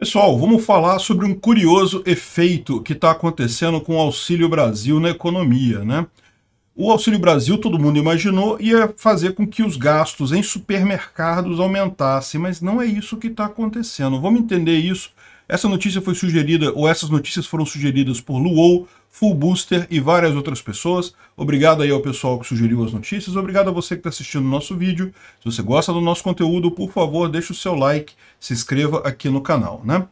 Pessoal, vamos falar sobre um curioso efeito que está acontecendo com o Auxílio Brasil na economia, né? O Auxílio Brasil, todo mundo imaginou, ia fazer com que os gastos em supermercados aumentassem, mas não é isso que está acontecendo. Vamos entender isso. Essa notícia foi sugerida, ou essas notícias foram sugeridas por Luol, Full Booster e várias outras pessoas. Obrigado aí ao pessoal que sugeriu as notícias, obrigado a você que está assistindo o nosso vídeo. Se você gosta do nosso conteúdo, por favor, deixe o seu like, se inscreva aqui no canal, né?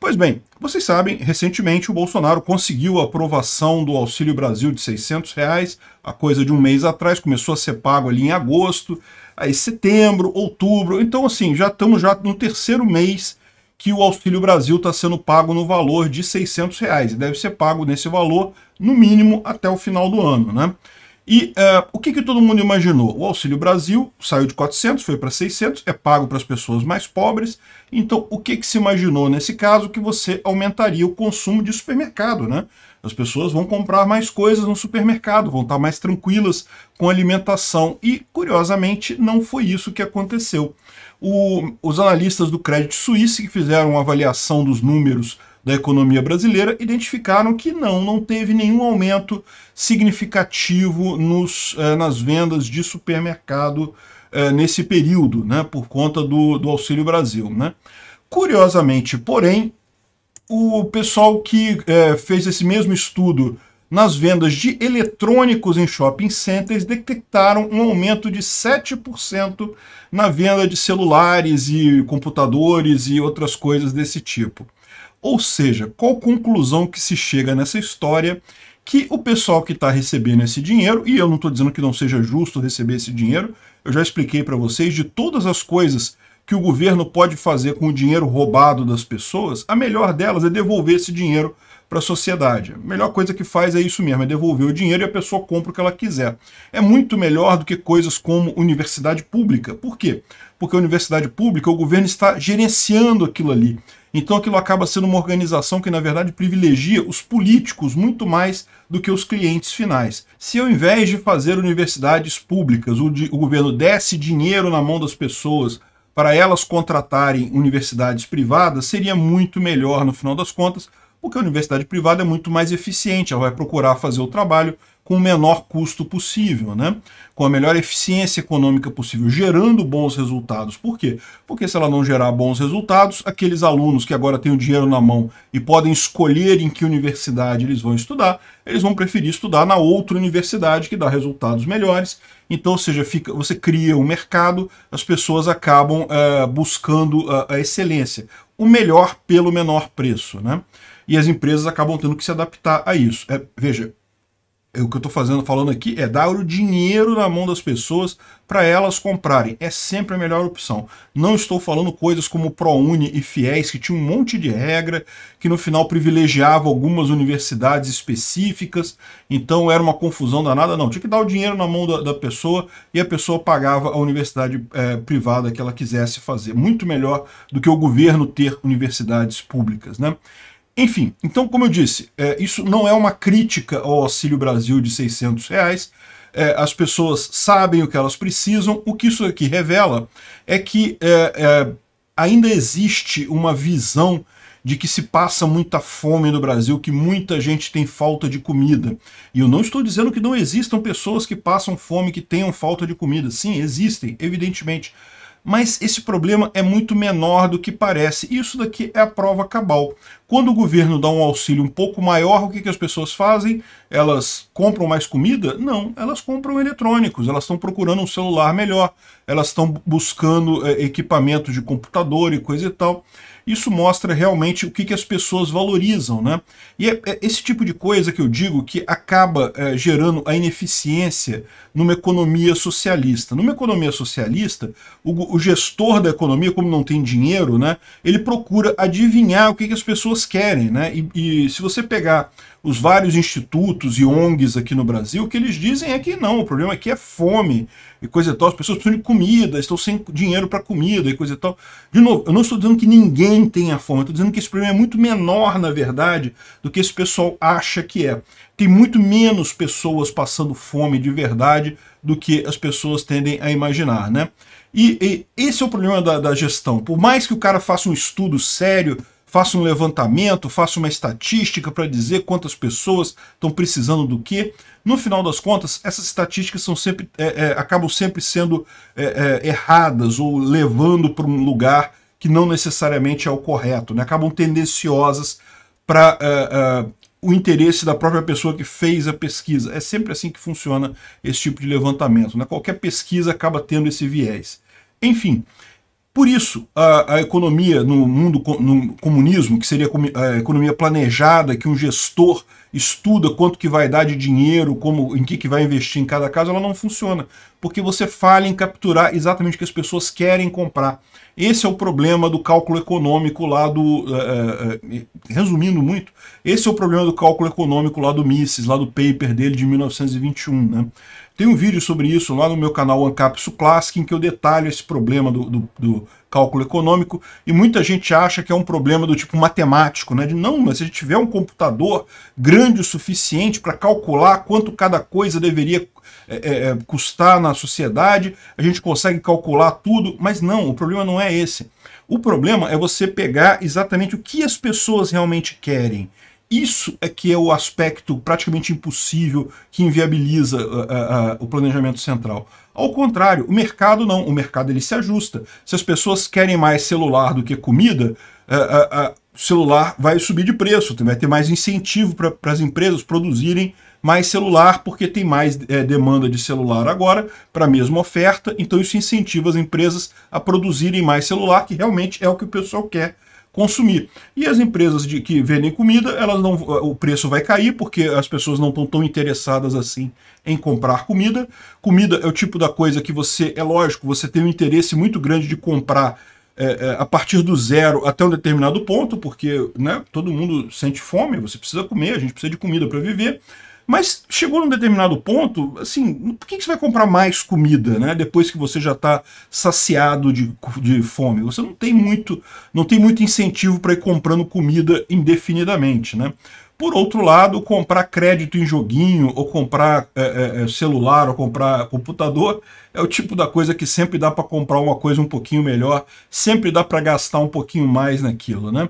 Pois bem, vocês sabem, recentemente o Bolsonaro conseguiu a aprovação do Auxílio Brasil de 600 reais, a coisa de um mês atrás, começou a ser pago ali em agosto, aí setembro, outubro, então assim, já estamos já no terceiro mês que o Auxílio Brasil está sendo pago no valor de 600 reais. E deve ser pago nesse valor, no mínimo, até o final do ano. Né? E uh, o que, que todo mundo imaginou? O Auxílio Brasil saiu de 400, foi para 600, é pago para as pessoas mais pobres. Então, o que, que se imaginou nesse caso? Que você aumentaria o consumo de supermercado, né? As pessoas vão comprar mais coisas no supermercado, vão estar mais tranquilas com alimentação. E, curiosamente, não foi isso que aconteceu o, os analistas do Crédito Suíça, que fizeram uma avaliação dos números da economia brasileira identificaram que não, não teve nenhum aumento significativo nos, eh, nas vendas de supermercado eh, nesse período, né, por conta do, do Auxílio Brasil. Né. Curiosamente, porém, o pessoal que eh, fez esse mesmo estudo nas vendas de eletrônicos em shopping centers detectaram um aumento de 7% na venda de celulares e computadores e outras coisas desse tipo. Ou seja, qual conclusão que se chega nessa história? Que o pessoal que está recebendo esse dinheiro, e eu não estou dizendo que não seja justo receber esse dinheiro, eu já expliquei para vocês de todas as coisas que o governo pode fazer com o dinheiro roubado das pessoas, a melhor delas é devolver esse dinheiro para a sociedade. A melhor coisa que faz é isso mesmo, é devolver o dinheiro e a pessoa compra o que ela quiser. É muito melhor do que coisas como universidade pública. Por quê? Porque a universidade pública, o governo está gerenciando aquilo ali. Então aquilo acaba sendo uma organização que, na verdade, privilegia os políticos muito mais do que os clientes finais. Se ao invés de fazer universidades públicas, o, de, o governo desse dinheiro na mão das pessoas para elas contratarem universidades privadas, seria muito melhor, no final das contas, porque a universidade privada é muito mais eficiente, ela vai procurar fazer o trabalho com o menor custo possível, né? com a melhor eficiência econômica possível, gerando bons resultados. Por quê? Porque se ela não gerar bons resultados, aqueles alunos que agora têm o dinheiro na mão e podem escolher em que universidade eles vão estudar, eles vão preferir estudar na outra universidade que dá resultados melhores. Então, ou seja, fica, você cria um mercado, as pessoas acabam é, buscando a, a excelência, o melhor pelo menor preço. Né? e as empresas acabam tendo que se adaptar a isso. É, veja, é o que eu estou fazendo falando aqui é dar o dinheiro na mão das pessoas para elas comprarem. É sempre a melhor opção. Não estou falando coisas como ProUni e FIES, que tinha um monte de regra, que no final privilegiava algumas universidades específicas, então era uma confusão danada. Não, tinha que dar o dinheiro na mão da, da pessoa e a pessoa pagava a universidade é, privada que ela quisesse fazer. Muito melhor do que o governo ter universidades públicas. Né? Enfim, então como eu disse, é, isso não é uma crítica ao Auxílio Brasil de 600 reais, é, as pessoas sabem o que elas precisam, o que isso aqui revela é que é, é, ainda existe uma visão de que se passa muita fome no Brasil, que muita gente tem falta de comida. E eu não estou dizendo que não existam pessoas que passam fome, que tenham falta de comida. Sim, existem, evidentemente mas esse problema é muito menor do que parece. Isso daqui é a prova cabal. Quando o governo dá um auxílio um pouco maior, o que, que as pessoas fazem? Elas compram mais comida? Não, elas compram eletrônicos, elas estão procurando um celular melhor, elas estão buscando é, equipamento de computador e coisa e tal. Isso mostra realmente o que, que as pessoas valorizam, né? E é, é esse tipo de coisa que eu digo que acaba é, gerando a ineficiência numa economia socialista. Numa economia socialista, o, o, gestor da economia, como não tem dinheiro, né, ele procura adivinhar o que, que as pessoas querem, né? E, e se você pegar os vários institutos e ONGs aqui no Brasil, o que eles dizem é que não, o problema aqui é fome, e coisa e tal. As pessoas precisam de comida, estão sem dinheiro para comida e coisa e tal. De novo, eu não estou dizendo que ninguém tenha fome, estou dizendo que esse problema é muito menor, na verdade, do que esse pessoal acha que é. Tem muito menos pessoas passando fome de verdade do que as pessoas tendem a imaginar, né? E, e esse é o problema da, da gestão. Por mais que o cara faça um estudo sério faça um levantamento, faça uma estatística para dizer quantas pessoas estão precisando do que. No final das contas, essas estatísticas são sempre, é, é, acabam sempre sendo é, é erradas ou levando para um lugar que não necessariamente é o correto, né? acabam tendenciosas para é, é, o interesse da própria pessoa que fez a pesquisa. É sempre assim que funciona esse tipo de levantamento. Né? Qualquer pesquisa acaba tendo esse viés. Enfim, por isso, a, a economia no mundo no comunismo, que seria a economia planejada, que um gestor estuda quanto que vai dar de dinheiro, como, em que, que vai investir em cada caso, ela não funciona. Porque você falha em capturar exatamente o que as pessoas querem comprar. Esse é o problema do cálculo econômico lá do... Eh, eh, eh, resumindo muito, esse é o problema do cálculo econômico lá do Mises, lá do paper dele de 1921. Né? Tem um vídeo sobre isso lá no meu canal Ancapsu Classic, em que eu detalho esse problema do, do, do cálculo econômico, e muita gente acha que é um problema do tipo matemático, né? De não, mas se a gente tiver um computador grande o suficiente para calcular quanto cada coisa deveria é, é, é, custar na sociedade, a gente consegue calcular tudo, mas não, o problema não é esse. O problema é você pegar exatamente o que as pessoas realmente querem isso é que é o aspecto praticamente impossível que inviabiliza uh, uh, uh, o planejamento central. Ao contrário, o mercado não, o mercado ele se ajusta. Se as pessoas querem mais celular do que comida, o celular vai subir de preço, vai ter mais incentivo para as empresas produzirem mais celular, porque tem mais é, demanda de celular agora para a mesma oferta, então isso incentiva as empresas a produzirem mais celular, que realmente é o que o pessoal quer consumir. E as empresas de, que vendem comida, elas não, eh, o preço vai cair porque as pessoas não estão tão interessadas assim em comprar comida. Comida é o tipo da coisa que você, é lógico, você tem um interesse muito grande de comprar é, é, a partir do zero até um determinado ponto, porque né, todo mundo sente fome, você precisa comer, a gente precisa de comida para viver. Mas chegou num determinado ponto, assim, por que, que você vai comprar mais comida, né? Depois que você já está saciado de, de fome, você não tem muito, não tem muito incentivo para ir comprando comida indefinidamente, né? Por outro lado, comprar crédito em joguinho, ou comprar é, é, é celular, ou comprar computador, é o tipo da coisa que sempre dá para comprar uma coisa um pouquinho melhor, sempre dá para gastar um pouquinho mais naquilo, né?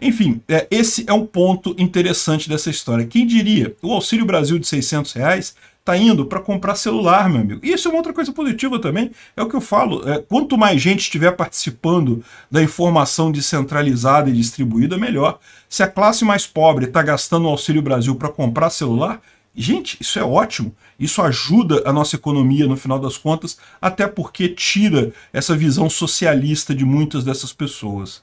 Enfim, é, esse é um ponto interessante dessa história. Quem diria, o Auxílio Brasil de 600 reais está indo para comprar celular, meu amigo. E isso é uma outra coisa positiva também, é o que eu falo, é, quanto mais gente estiver participando da informação descentralizada e distribuída, melhor. Se a classe mais pobre está gastando o Auxílio Brasil para comprar celular, Gente, isso é ótimo. Isso ajuda a nossa economia no final das contas, até porque tira essa visão socialista de muitas dessas pessoas.